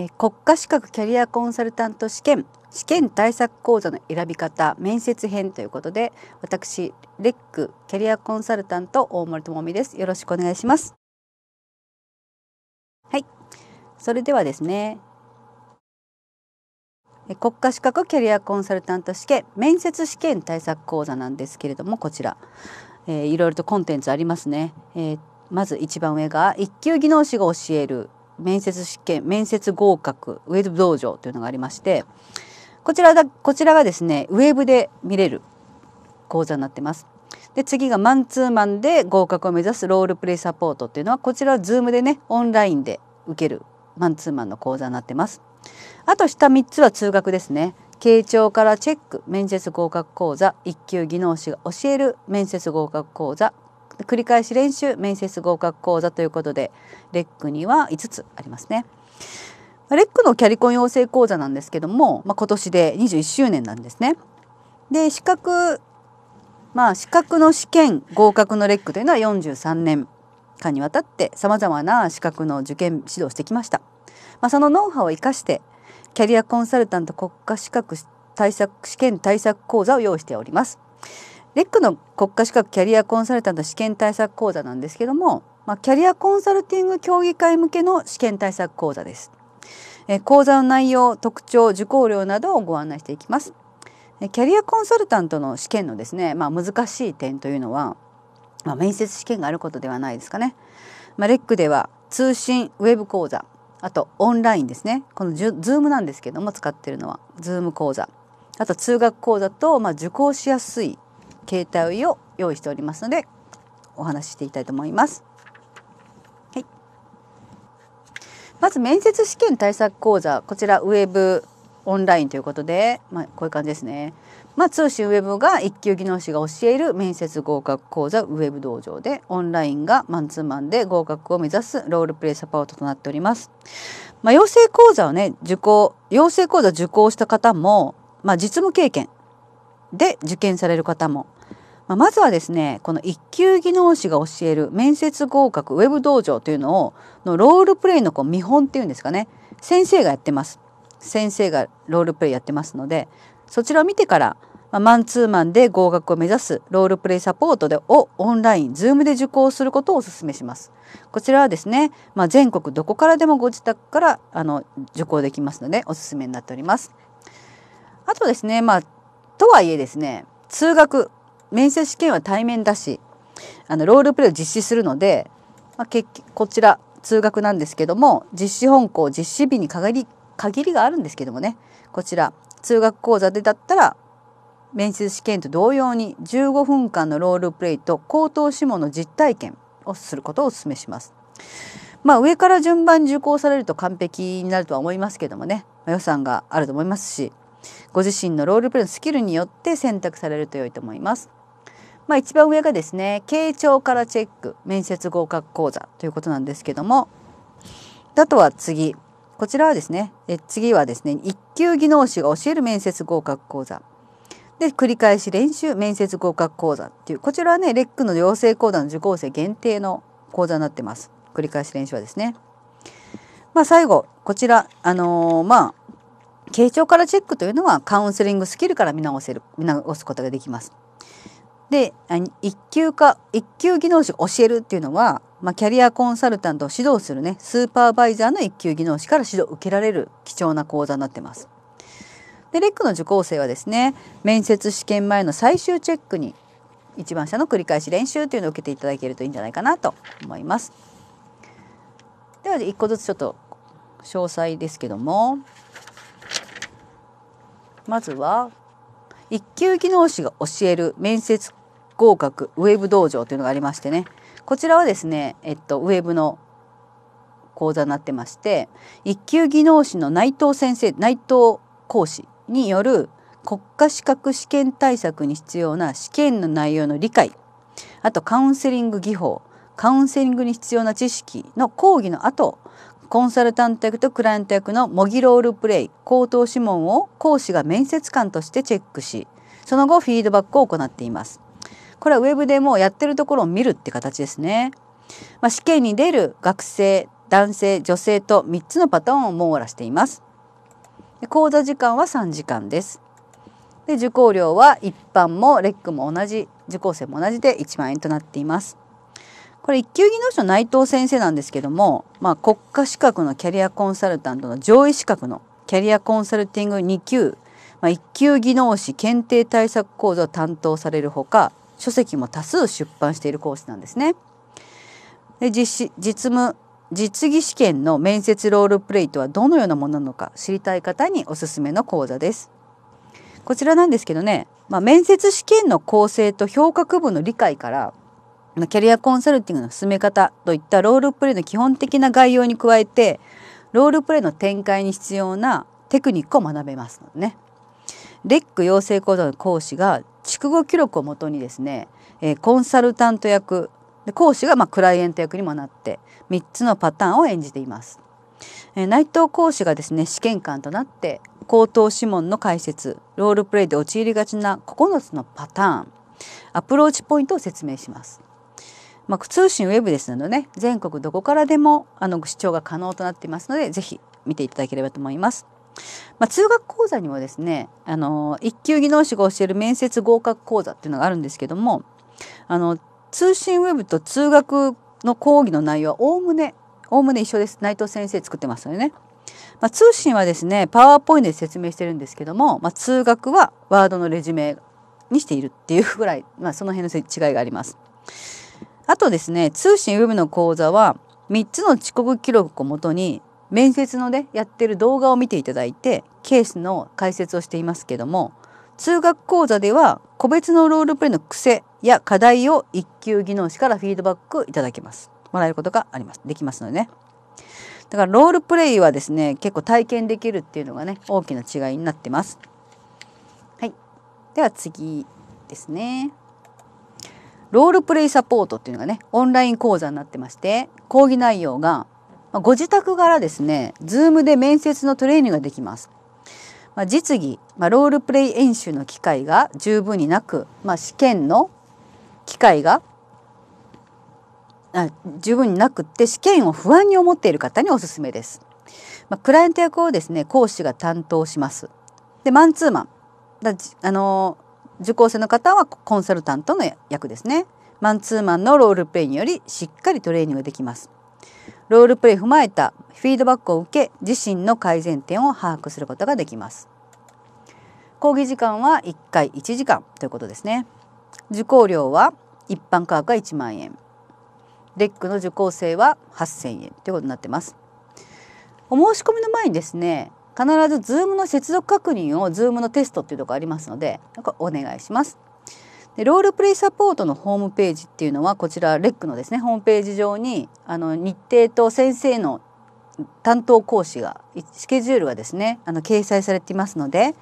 え国家資格キャリアコンサルタント試験試験対策講座の選び方面接編ということで私レックキャリアコンサルタント大森智美ですよろしくお願いしますはいそれではですね国家資格キャリアコンサルタント試験面接試験対策講座なんですけれどもこちら、えー、いろいろとコンテンツありますね、えー、まず一番上が一級技能士が教える面接試験面接合格ウェブ道場というのがありましてこちらがこちらがですねウェブで見れる講座になってます。で次がマンツーマンで合格を目指すロールプレイサポートっていうのはこちらは z o o でねオンラインで受けるマンツーマンの講座になってます。あと下3つは通学ですね。慶長からチェック面接合格講座一級技能士が教える面接合格講座繰り返し練習面接合格講座ということでレックには5つありますね。レックのキャリコン養成講座なんですけども、まあ、今年で21周年なんですね。で資格まあ資格の試験合格のレックというのは43年間にわたってさまざまな資格の受験指導をしてきました。まあ、そのノウハウを生かしてキャリアコンサルタント国家資格対策試験対策講座を用意しております。レックの国家資格キャリアコンサルタント試験対策講座なんですけども、まあ、キャリアコンサルティング協議会向けの試験対策講座です。え講座の内容、特徴、受講料などをご案内していきます。キャリアコンサルタントの試験のですね、まあ、難しい点というのは、まあ、面接試験があることではないですかね。まあ、レックでは通信ウェブ講座あとオンラインですねこのズームなんですけども使ってるのはズーム講座あと通学講座と、まあ、受講しやすい携帯を用意しておりますのでお話ししていきたいと思います。はい、まず面接試験対策講座こちらウェブオンラインということで、まあ、こういう感じですね。まあ、通信ウェブが一級技能士が教える面接合格講座ウェブ道場でオンラインがマンツーマンで合格を目指すロールプレイサポートとなっております。まあ、養成講座をね受講養成講座受講した方も、まあ、実務経験で受験される方もまあ、まずはですねこの一級技能士が教える面接合格ウェブ道場というのをのロールプレイのこう見本っていうんですかね先生がやってます先生がロールプレイやってますのでそちらを見てから、まあ、マンツーマンで合格を目指すロールプレイサポートでをオンライン Zoom で受講することをお勧めします。こちらはですね、まあ、全国どこからでもご自宅からあの受講できますのでお勧めになっております。あとですね、まあ、とはいえですね通学面接試験は対面だしあのロールプレイを実施するので、まあ、こちら通学なんですけども実施本校実施日に限り限りがあるんですけどもねこちら通学講座でだったら面接試験と同様に15分間のロールプレイと口頭諮問の実体験をすることをお勧めします。まあ、上から順番に受講されると完璧になるとは思いますけどもね、まあ、予算があると思いますしご自身のロールプレイのスキルによって選択されると良いと思います。まあ、一番上がですね傾聴からチェック面接合格講座ということなんですけどもあとは次こちらはですねえ次はですね1級技能士が教える面接合格講座で繰り返し練習面接合格講座っていうこちらはねレックの養成講座の受講生限定の講座になってます繰り返し練習はですね。まあ、最後こちらあのー、まあ傾聴からチェックというのはカウンセリングスキルから見直せる見直すことができます。で一級か一級技能士教えるっていうのは、まあ、キャリアコンサルタントを指導するねスーパーバイザーの一級技能士から指導を受けられる貴重な講座になってます。でレックの受講生はですね面接試験前の最終チェックに一番下の繰り返し練習というのを受けていただけるといいんじゃないかなと思います。では一個ずつちょっと詳細ですけどもまずは一級技能士が教える面接合格ウェブ道場というのがありましてねこちらはですね、えっと、ウェブの講座になってまして一級技能士の内藤先生内藤講師による国家資格試験対策に必要な試験の内容の理解あとカウンセリング技法カウンセリングに必要な知識の講義の後コンサルタント役とクライアント役の模擬ロールプレイ口頭諮問を講師が面接官としてチェックしその後フィードバックを行っています。これはウェブでもやってるところを見るって形ですね。まあ、試験に出る学生男性女性と3つのパターンを網羅しています。で講座時間は3時間です。で受講料は一般もレックも同じ受講生も同じで1万円となっています。これ一級技能士の内藤先生なんですけども、まあ、国家資格のキャリアコンサルタントの上位資格のキャリアコンサルティング2級、まあ、一級技能士検定対策講座を担当されるほか書籍も多数出版している講師なんですね。で実実務実技試験の面接ロールプレイとはどのようなものなのか知りたい方におすすめの講座です。こちらなんですけどね、まあ、面接試験の構成と評価区分の理解からキャリアコンサルティングの進め方といったロールプレイの基本的な概要に加えてロールプレイの展開に必要なテクニックを学べますのでね。レック養成講座の講師が筑後記録をもとにですね、えコンサルタント役で講師がまクライエント役にもなって3つのパターンを演じています。え内藤講師がですね試験官となって口頭諮問の解説ロールプレイで陥りがちな9つのパターンアプローチポイントを説明します。まあ、通信ウェブですのでね全国どこからでもあの視聴が可能となっていますので是非見ていただければと思います。まあ、通学講座にもですねあの一級技能士が教える面接合格講座っていうのがあるんですけどもあの通信ウェブと通学の講義の内容はおおむねおおむね一緒です内藤先生作ってますよね。まあ、通信はですねパワーポイントで説明してるんですけども、まあ、通学はワードのレジュメにしているっていうぐらい、まあ、その辺の違いがあります。あとですね通信ウェブの講座は3つの遅刻記録をもとに面接のねやってる動画を見ていただいてケースの解説をしていますけども通学講座では個別のロールプレイの癖や課題を一級技能士からフィードバックいただけますもらえることがありますできますのでねだからロールプレイはですね結構体験できるっていうのがね大きな違いになってますはいでは次ですねロールプレイサポートっていうのがねオンライン講座になってまして講義内容がご自宅からですねズームで面接のトレーニングができます。まあ、実技、まあ、ロールプレイ演習の機会が十分になく、まあ、試験の機会があ十分になくって試験を不安に思っている方におすすめです。まあ、クライアント役をですね講師が担当します。でマンツーマンだあのー受講生の方はコンサルタントの役ですね。マンツーマンのロールプレイによりしっかりトレーニングできます。ロールプレイ踏まえたフィードバックを受け自身の改善点を把握することができます。講義時間は1回1時間ということですね。受講料は一般価格が1万円。レックの受講生は8 0円ということになってます。お申し込みの前にですね必ず Zoom の接続確認を Zoom のテストっていうとこありますのでお願いします。でロールプレイサポートのホームページっていうのはこちらレックのですねホームページ上にあの日程と先生の担当講師がスケジュールがですねあの掲載されていますので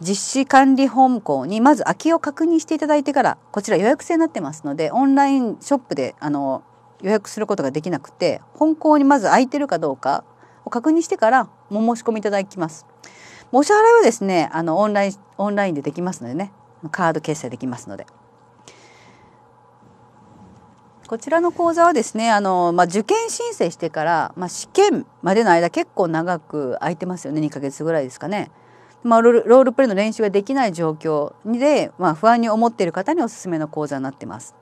実施管理本校にまず空きを確認していただいてからこちら予約制になってますのでオンラインショップであの予約することができなくて本校にまず空いてるかどうかを確認してからお申し込みいただきます。お支払いはですねあのオンラインオンラインでできますのでねカード決済できますので。こちらの講座はですねあの、まあ、受験申請してから、まあ、試験までの間結構長く空いてますよね2ヶ月ぐらいですかね。まあ、ロールプレイの練習ができない状況で、まあ、不安に思っている方におすすめの講座になってます。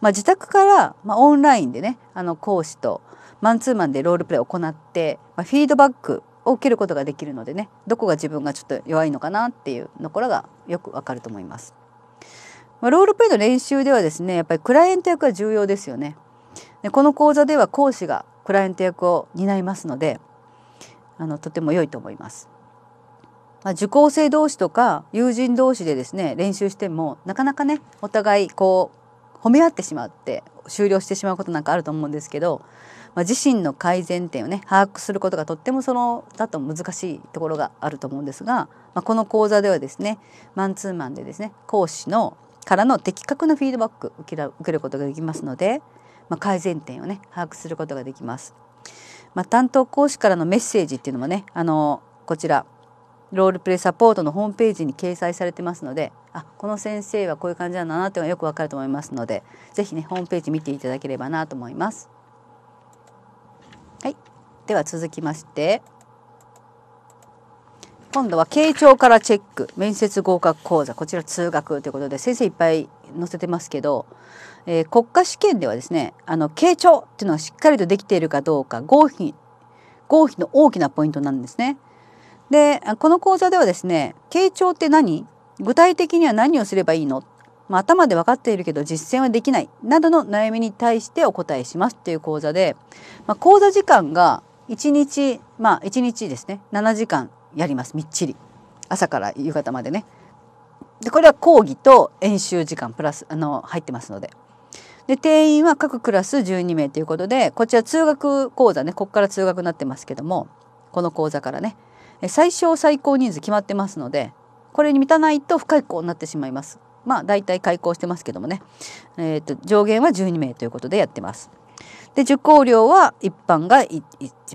まあ、自宅から、まあ、オンラインでねあの講師とマンツーマンでロールプレイを行って、まあ、フィードバックを受けることができるのでねどこが自分がちょっと弱いのかなっていうところがよくわかると思います。まあ、ロールプレイの練習ではですねやっぱりクライアント役が重要ですよね。でこの講座では講師がクライアント役を担いますのであのとても良いと思います。まあ、受講生同士とか友人同士でですね練習してもなかなかねお互いこう褒め合ってしまって終了してしまうことなんかあると思うんですけどまあ、自身の改善点をね把握することがとってもそのだと難しいところがあると思うんですが、まあ、この講座ではですねマンツーマンでですね講師のからの的確なフィードバックを受けることができますので、まあ、改善点をね把握することができます。まあ、担当講師からのメッセージっていうのもねあのこちらロールプレイサポートのホームページに掲載されてますのであこの先生はこういう感じなんだなっていうのがよくわかると思いますので是非ねホームページ見ていただければなと思います。では続きまして今度は慶長からチェック面接合格講座こちら通学ということで先生いっぱい載せてますけど、えー、国家試験ではですねあの傾聴っていうのはしっかりとできているかどうか合否合否の大きなポイントなんですね。でこの講座ではですね傾聴って何具体的には何をすればいいの、まあ、頭で分かっているけど実践はできないなどの悩みに対してお答えしますっていう講座で、まあ、講座時間が1日まあ1日ですね7時間やりますみっちり朝から夕方までね。でこれは講義と演習時間プラスあの入ってますので。で定員は各クラス12名ということでこちら通学講座ねここから通学になってますけどもこの講座からね最小最高人数決まってますのでこれに満たないと不開校になってしまいます。まあ大体開校してますけどもね、えーと上限は12名ということでやってます。で受講料は一般が 1,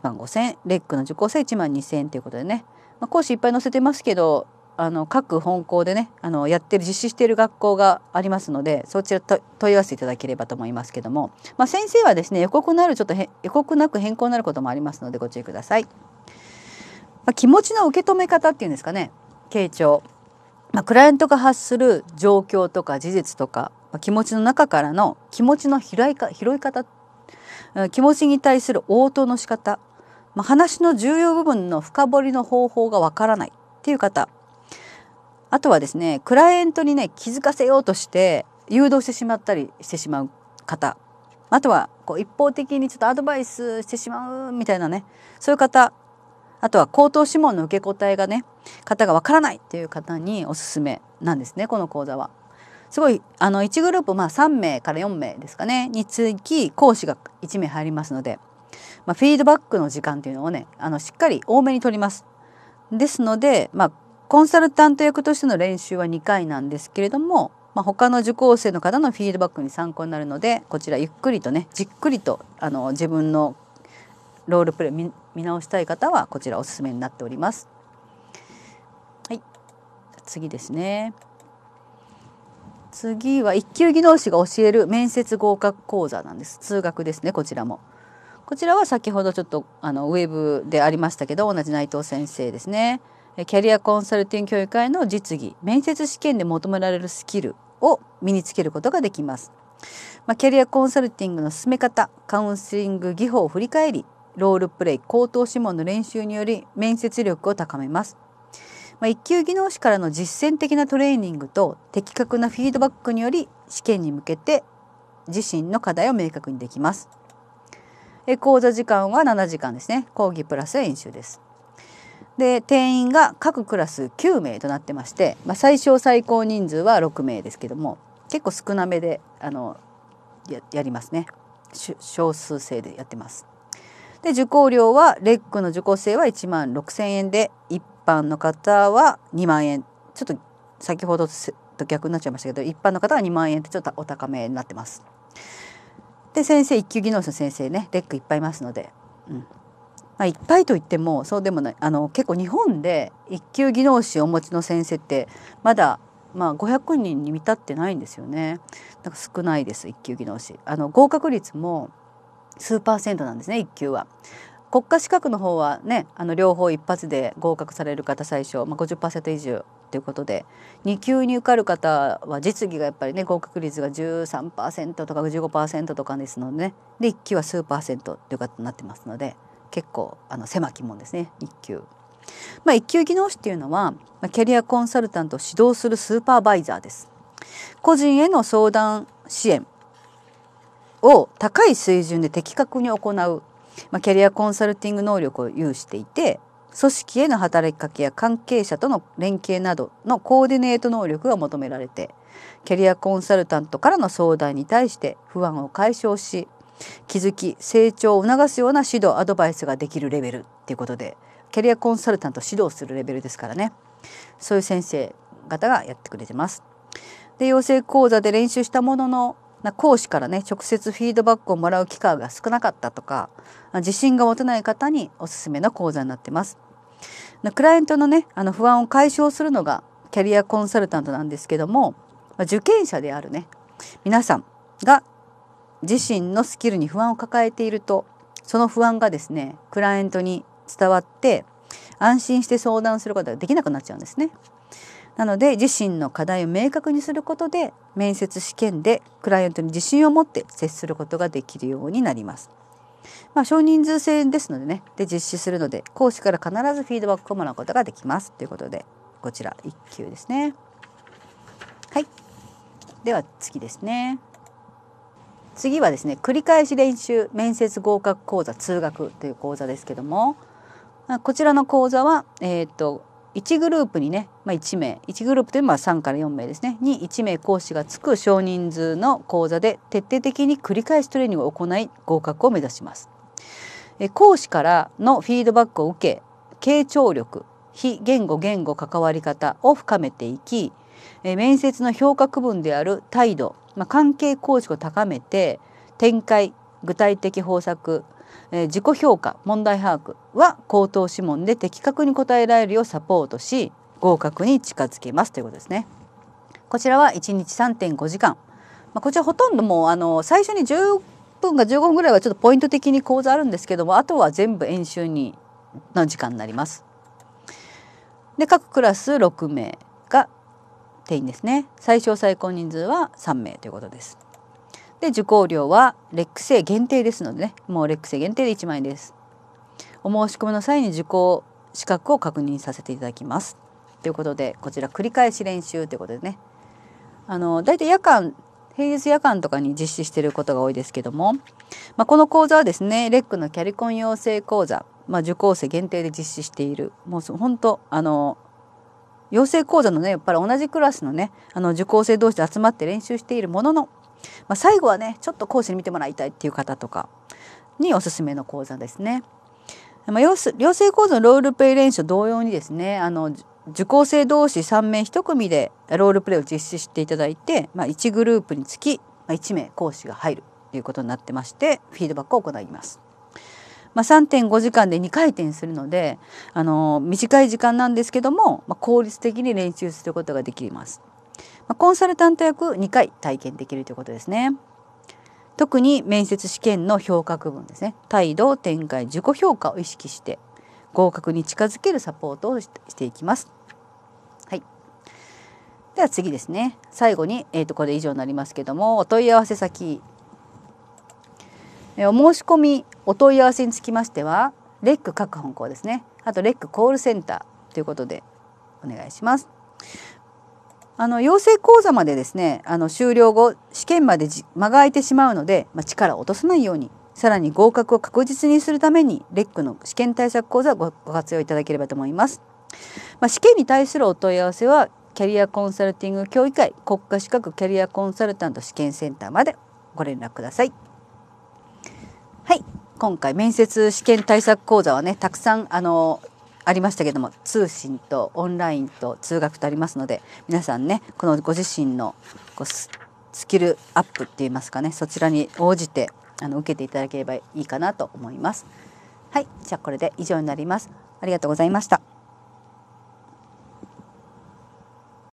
万5,000レックの受講生1万2,000円ということでね、まあ、講師いっぱい載せてますけどあの各本校でねあのやってる実施している学校がありますのでそちらと問い合わせていただければと思いますけども、まあ、先生はですね予告のあるちょっと予告なく変更になることもありますのでご注意ください。まあ、気持ちの受け止め方っていうんですかね傾聴、まあ、クライアントが発する状況とか事実とか、まあ、気持ちの中からの気持ちの拾いか拾い方気持ちに対する応答の仕方、まあ、話の重要部分の深掘りの方法がわからないっていう方あとはですねクライエントにね気づかせようとして誘導してしまったりしてしまう方あとはこう一方的にちょっとアドバイスしてしまうみたいなねそういう方あとは口頭指問の受け答えがね方がわからないっていう方におすすめなんですねこの講座は。すごいあの1グループ、まあ、3名から4名ですかねにつき講師が1名入りますので、まあ、フィードバックの時間というのをねあのしっかり多めに取ります。ですので、まあ、コンサルタント役としての練習は2回なんですけれども、まあ、他の受講生の方のフィードバックに参考になるのでこちらゆっくりとねじっくりとあの自分のロールプレイ見直したい方はこちらおすすめになっております。はい、次ですね。次は一級技能士が教える面接合格講座なんです通学ですねこちらもこちらは先ほどちょっとあのウェブでありましたけど同じ内藤先生ですねキャリアコンサルティング協議会の実技面接試験で求められるスキルを身につけることができます、まあ、キャリアコンサルティングの進め方カウンセリング技法を振り返りロールプレイ口頭諮問の練習により面接力を高めますまあ、一級技能士からの実践的なトレーニングと的確なフィードバックにより試験に向けて自身の課題を明確にできます。え講座時間は7時間ですね講義プラス演習です。で定員が各クラス9名となってまして、まあ、最小最高人数は6名ですけども結構少なめであのやりますね少数制でやってます。で受講料はレックの受講生は1万6,000円で一般の方は2万円ちょっと先ほどと逆になっちゃいましたけど一般の方は2万円ってちょっとお高めになってます。で先生一級技能者の先生ねレックいっぱいいますので、うんまあ、いっぱいといってもそうでもないあの結構日本で一級技能士をお持ちの先生ってまだまあ、500人に満たってないんですよね。なんか少ないです一級技能士。あの合格率も数パーセントなんですね一級は。国家資格の方はねあの両方一発で合格される方最初、まあ、50%以上ということで2級に受かる方は実技がやっぱりね合格率が13%とか15%とかですので、ね、で1級は数パーセントという方になってますので結構あの狭き門ですね1級。まあ、1級技能士っていうのは、まあ、キャリアコンサルタントを指導するスーパーバイザーです。個人への相談支援を高い水準で的確に行うまあ、キャリアコンサルティング能力を有していて組織への働きかけや関係者との連携などのコーディネート能力が求められてキャリアコンサルタントからの相談に対して不安を解消し気づき成長を促すような指導アドバイスができるレベルっていうことでキャリアコンサルタント指導するレベルですからねそういう先生方がやってくれてます。で養成講座で練習したものの講師からね直接フィードバックをもらう機会が少なかったとか自信が持てない方におすすめの講座になってます。クライアントのねあの不安を解消するのがキャリアコンサルタントなんですけども受験者であるね皆さんが自身のスキルに不安を抱えているとその不安がですねクライアントに伝わって安心して相談することができなくなっちゃうんですね。なので自身の課題を明確にすることで面接試験でクライアントに自信を持って接することができるようになります。まあ、少人数制ですのでねで実施するので講師から必ずフィードバックをもらうことができますということでこちら1級ですね。はいでは次ですね。次はですね繰り返し練習面接合格講座通学という講座ですけどもこちらの講座は、えーと1グループにね、まあ、1名1グループというのは3から4名ですねに1名講師がつく少人数の講座で徹底的に繰り返しトレーニングを行い合格を目指します。え講師からのフィードバックを受け傾聴力非言語言語関わり方を深めていき面接の評価区分である態度、まあ、関係構築を高めて展開具体的方策え自己評価問題把握は口頭諮問で的確に答えられるようサポートし合格に近づけますということですね。こちらは1日3.5時間、まあ、こちらほとんどもうあの最初に10分か15分ぐらいはちょっとポイント的に講座あるんですけどもあとは全部演習にの時間になります。で各クラス6名が定員ですね最小最高人数は3名ということです。で受講料はレック生限定ですのでねもうレック生限定で1万円ですお申し込みの際に受講資格を確認させていただきますということでこちら繰り返し練習ということでねあの大体夜間平日夜間とかに実施していることが多いですけども、まあ、この講座はですねレックのキャリコン養成講座、まあ、受講生限定で実施しているもう本当あの養成講座のねやっぱり同じクラスのねあの受講生同士で集まって練習しているもののまあ、最後はねちょっと講師に見てもらいたいっていう方とかにおすすめの講座ですね。まあ、両性講座のロールプレイ練習同様にですねあの受講生同士3名1組でロールプレイを実施していただいて、まあ、1グループにつき1名講師が入るということになってましてフィードバックを行います。まあ、3.5時間で2回転するのであの短い時間なんですけども、まあ、効率的に練習することができます。コンサルタント役2回体験できるということですね。特に面接試験の評価区分ですね態度展開自己評価を意識して合格に近づけるサポートをしていきます。はい、では次ですね最後に、えー、とこれ以上になりますけどもお問い合わせ先お申し込みお問い合わせにつきましてはレック各本校ですねあとレックコールセンターということでお願いします。あの養成講座までですねあの終了後試験までじ間が空いてしまうので、まあ、力を落とさないようにさらに合格を確実にするためにレックの試験対策講座をご活用いただければと思います。まあ、試験に対するお問い合わせはキャリアコンサルティング協議会国家資格キャリアコンサルタント試験センターまでご連絡ください。はい今回面接試験対策講座はねたくさんあのありましたけども通信とオンラインと通学とありますので皆さんねこのご自身のこうスキルアップって言いますかねそちらに応じてあの受けていただければいいかなと思います。はい、じゃあこれで以上になります。ありがとうございました。